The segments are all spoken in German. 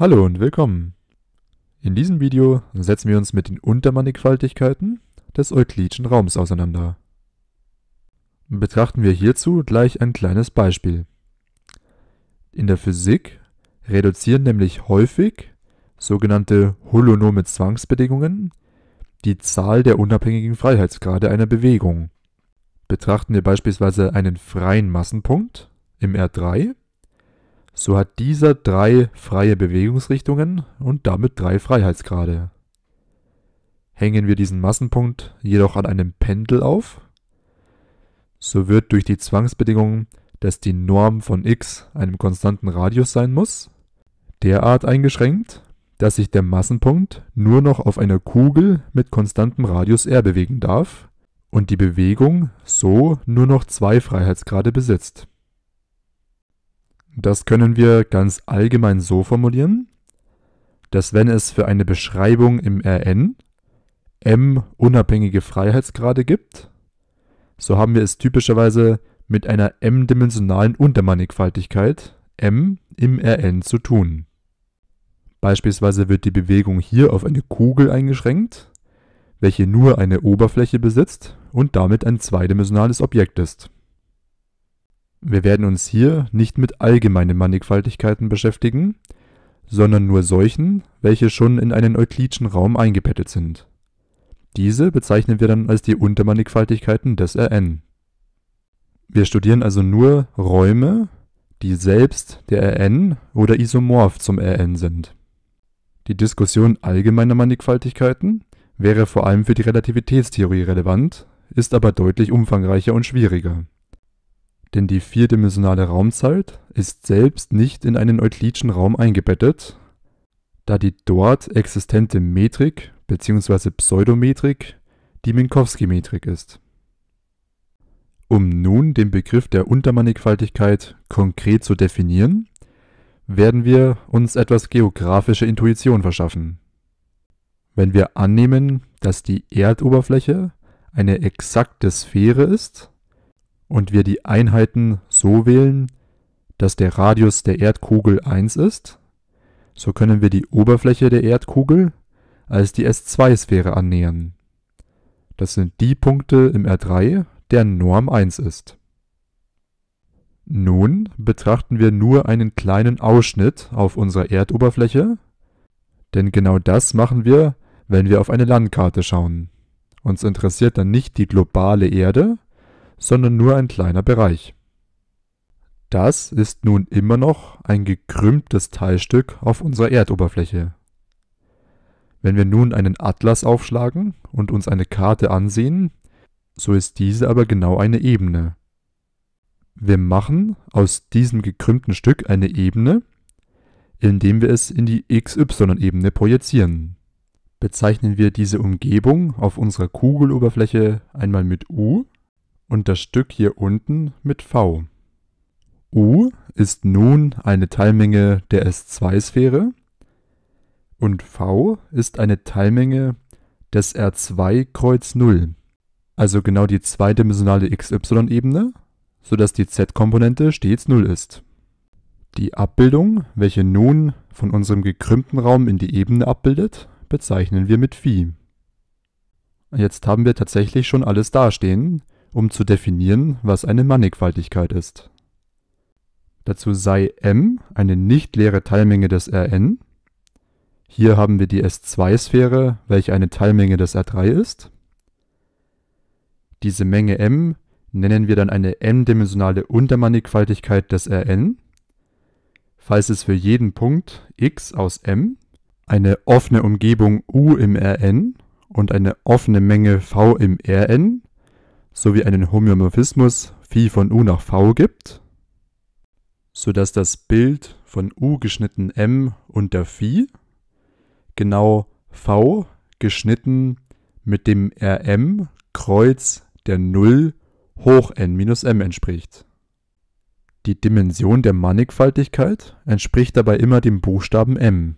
Hallo und willkommen. In diesem Video setzen wir uns mit den Untermannigfaltigkeiten des Euklidischen Raums auseinander. Betrachten wir hierzu gleich ein kleines Beispiel. In der Physik reduzieren nämlich häufig sogenannte holonome Zwangsbedingungen die Zahl der unabhängigen Freiheitsgrade einer Bewegung. Betrachten wir beispielsweise einen freien Massenpunkt im R3 so hat dieser drei freie Bewegungsrichtungen und damit drei Freiheitsgrade. Hängen wir diesen Massenpunkt jedoch an einem Pendel auf, so wird durch die Zwangsbedingung, dass die Norm von x einem konstanten Radius sein muss, derart eingeschränkt, dass sich der Massenpunkt nur noch auf einer Kugel mit konstantem Radius r bewegen darf und die Bewegung so nur noch zwei Freiheitsgrade besitzt das können wir ganz allgemein so formulieren, dass wenn es für eine Beschreibung im Rn m unabhängige Freiheitsgrade gibt, so haben wir es typischerweise mit einer m-dimensionalen Untermannigfaltigkeit m im Rn zu tun. Beispielsweise wird die Bewegung hier auf eine Kugel eingeschränkt, welche nur eine Oberfläche besitzt und damit ein zweidimensionales Objekt ist. Wir werden uns hier nicht mit allgemeinen Mannigfaltigkeiten beschäftigen, sondern nur solchen, welche schon in einen euklidischen Raum eingebettet sind. Diese bezeichnen wir dann als die Untermannigfaltigkeiten des Rn. Wir studieren also nur Räume, die selbst der Rn oder isomorph zum Rn sind. Die Diskussion allgemeiner Mannigfaltigkeiten wäre vor allem für die Relativitätstheorie relevant, ist aber deutlich umfangreicher und schwieriger. Denn die vierdimensionale Raumzeit ist selbst nicht in einen euklidischen Raum eingebettet, da die dort existente Metrik bzw. Pseudometrik die Minkowski-Metrik ist. Um nun den Begriff der Untermannigfaltigkeit konkret zu definieren, werden wir uns etwas geografische Intuition verschaffen. Wenn wir annehmen, dass die Erdoberfläche eine exakte Sphäre ist, und wir die Einheiten so wählen, dass der Radius der Erdkugel 1 ist, so können wir die Oberfläche der Erdkugel als die S2-Sphäre annähern. Das sind die Punkte im R3, deren Norm 1 ist. Nun betrachten wir nur einen kleinen Ausschnitt auf unserer Erdoberfläche, denn genau das machen wir, wenn wir auf eine Landkarte schauen. Uns interessiert dann nicht die globale Erde, sondern nur ein kleiner Bereich. Das ist nun immer noch ein gekrümmtes Teilstück auf unserer Erdoberfläche. Wenn wir nun einen Atlas aufschlagen und uns eine Karte ansehen, so ist diese aber genau eine Ebene. Wir machen aus diesem gekrümmten Stück eine Ebene, indem wir es in die XY-Ebene projizieren. Bezeichnen wir diese Umgebung auf unserer Kugeloberfläche einmal mit U und das Stück hier unten mit V. U ist nun eine Teilmenge der S2-Sphäre und V ist eine Teilmenge des R2 Kreuz 0, also genau die zweidimensionale XY-Ebene, sodass die Z-Komponente stets 0 ist. Die Abbildung, welche nun von unserem gekrümmten Raum in die Ebene abbildet, bezeichnen wir mit Phi. Jetzt haben wir tatsächlich schon alles dastehen, um zu definieren, was eine Mannigfaltigkeit ist. Dazu sei M eine nicht leere Teilmenge des Rn. Hier haben wir die S2-Sphäre, welche eine Teilmenge des R3 ist. Diese Menge M nennen wir dann eine m-dimensionale Untermannigfaltigkeit des Rn, falls es für jeden Punkt x aus M eine offene Umgebung U im Rn und eine offene Menge V im Rn sowie einen Homöomorphismus phi von u nach v gibt, sodass das Bild von u geschnitten m unter phi genau v geschnitten mit dem rm Kreuz der 0 hoch n minus m entspricht. Die Dimension der Mannigfaltigkeit entspricht dabei immer dem Buchstaben m.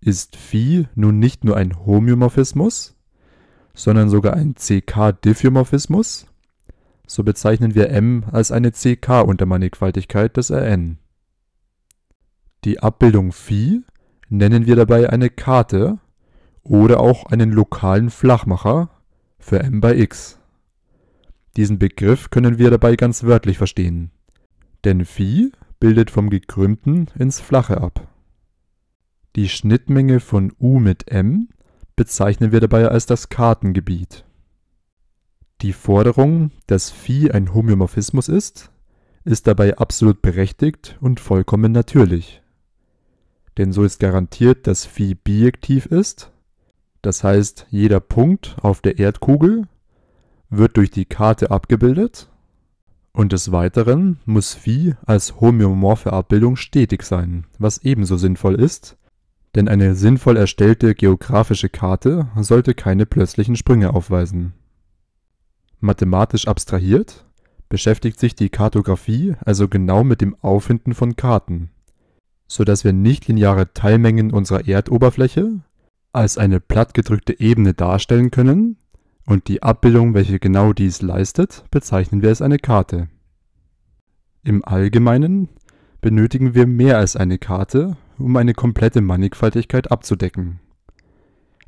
Ist phi nun nicht nur ein Homöomorphismus, sondern sogar ein CK-Diffeomorphismus, so bezeichnen wir M als eine CK-Untermannigfaltigkeit des Rn. Die Abbildung Phi nennen wir dabei eine Karte oder auch einen lokalen Flachmacher für M bei X. Diesen Begriff können wir dabei ganz wörtlich verstehen, denn Phi bildet vom Gekrümmten ins Flache ab. Die Schnittmenge von U mit M bezeichnen wir dabei als das Kartengebiet. Die Forderung, dass Phi ein Homöomorphismus ist, ist dabei absolut berechtigt und vollkommen natürlich. Denn so ist garantiert, dass Phi bijektiv ist, das heißt jeder Punkt auf der Erdkugel wird durch die Karte abgebildet und des Weiteren muss Phi als homöomorphe Abbildung stetig sein, was ebenso sinnvoll ist, denn eine sinnvoll erstellte geografische Karte sollte keine plötzlichen Sprünge aufweisen. Mathematisch abstrahiert beschäftigt sich die Kartografie also genau mit dem Auffinden von Karten, so dass wir nichtlineare Teilmengen unserer Erdoberfläche als eine plattgedrückte Ebene darstellen können und die Abbildung, welche genau dies leistet, bezeichnen wir als eine Karte. Im Allgemeinen benötigen wir mehr als eine Karte, um eine komplette Mannigfaltigkeit abzudecken.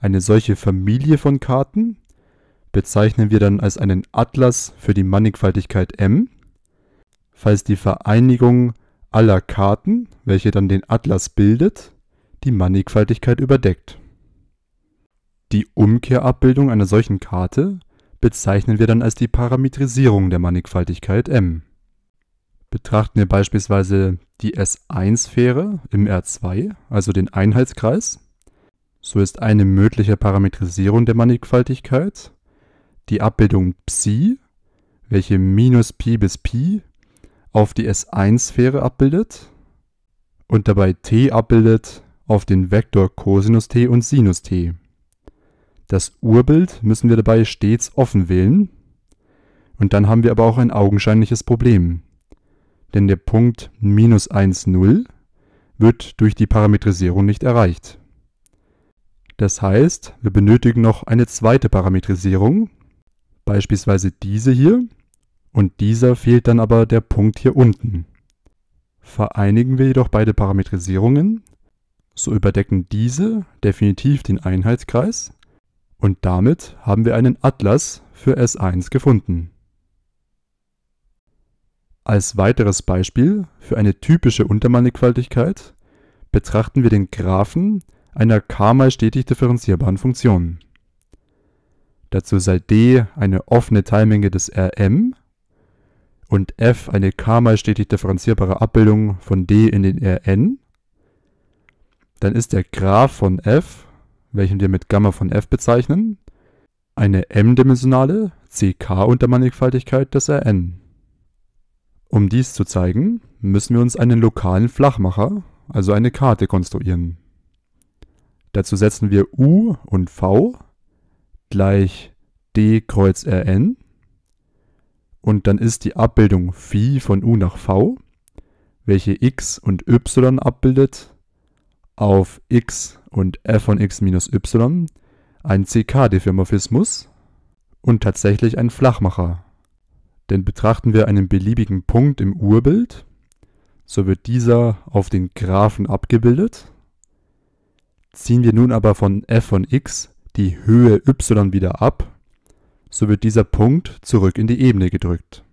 Eine solche Familie von Karten bezeichnen wir dann als einen Atlas für die Mannigfaltigkeit M, falls die Vereinigung aller Karten, welche dann den Atlas bildet, die Mannigfaltigkeit überdeckt. Die Umkehrabbildung einer solchen Karte bezeichnen wir dann als die Parametrisierung der Mannigfaltigkeit M. Betrachten wir beispielsweise die S1-Sphäre im R2, also den Einheitskreis, so ist eine mögliche Parametrisierung der Mannigfaltigkeit die Abbildung Psi, welche minus Pi bis Pi auf die S1-Sphäre abbildet und dabei t abbildet auf den Vektor Cosinus t und Sinus t. Das Urbild müssen wir dabei stets offen wählen und dann haben wir aber auch ein augenscheinliches Problem denn der Punkt minus 1, 0 wird durch die Parametrisierung nicht erreicht. Das heißt, wir benötigen noch eine zweite Parametrisierung, beispielsweise diese hier, und dieser fehlt dann aber der Punkt hier unten. Vereinigen wir jedoch beide Parametrisierungen, so überdecken diese definitiv den Einheitskreis und damit haben wir einen Atlas für S1 gefunden. Als weiteres Beispiel für eine typische Untermannigfaltigkeit betrachten wir den Graphen einer k-mal stetig differenzierbaren Funktion. Dazu sei D eine offene Teilmenge des Rm und f eine k-mal stetig differenzierbare Abbildung von D in den Rn, dann ist der Graph von f, welchen wir mit Gamma von f bezeichnen, eine m-dimensionale CK-Untermannigfaltigkeit des Rn. Um dies zu zeigen, müssen wir uns einen lokalen Flachmacher, also eine Karte, konstruieren. Dazu setzen wir U und V gleich D kreuz Rn und dann ist die Abbildung Phi von U nach V, welche x und y abbildet, auf x und f von x minus y ein ck diffirmorphismus und tatsächlich ein Flachmacher, denn betrachten wir einen beliebigen Punkt im Urbild, so wird dieser auf den Graphen abgebildet. Ziehen wir nun aber von f von x die Höhe y wieder ab, so wird dieser Punkt zurück in die Ebene gedrückt.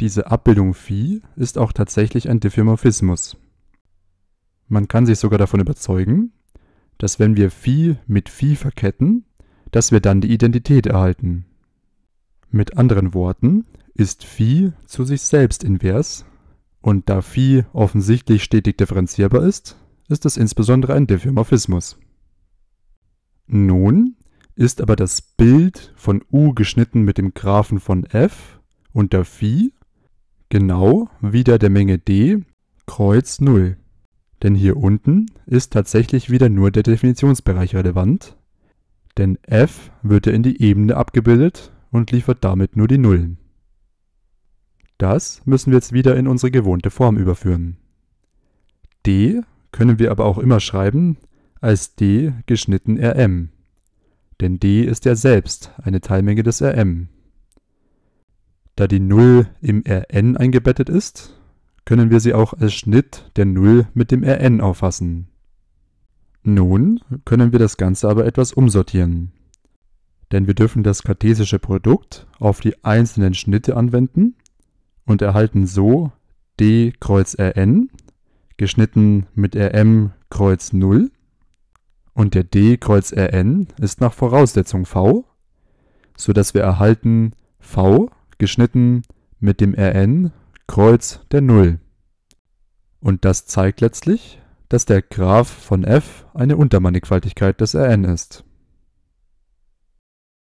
Diese Abbildung phi ist auch tatsächlich ein Diffeomorphismus. Man kann sich sogar davon überzeugen, dass wenn wir phi mit phi verketten, dass wir dann die Identität erhalten. Mit anderen Worten ist phi zu sich selbst invers und da phi offensichtlich stetig differenzierbar ist, ist es insbesondere ein Diffeomorphismus. Nun ist aber das Bild von U geschnitten mit dem Graphen von F unter Phi genau wieder der Menge D Kreuz 0. Denn hier unten ist tatsächlich wieder nur der Definitionsbereich relevant, denn F wird ja in die Ebene abgebildet und liefert damit nur die Nullen. Das müssen wir jetzt wieder in unsere gewohnte Form überführen. d können wir aber auch immer schreiben als d geschnitten rm, denn d ist ja selbst eine Teilmenge des rm. Da die 0 im rn eingebettet ist, können wir sie auch als Schnitt der 0 mit dem rn auffassen. Nun können wir das Ganze aber etwas umsortieren denn wir dürfen das kartesische Produkt auf die einzelnen Schnitte anwenden und erhalten so d kreuz rn, geschnitten mit rm kreuz 0 und der d kreuz rn ist nach Voraussetzung v, sodass wir erhalten v geschnitten mit dem rn kreuz der 0. Und das zeigt letztlich, dass der Graph von f eine Untermannigfaltigkeit des rn ist.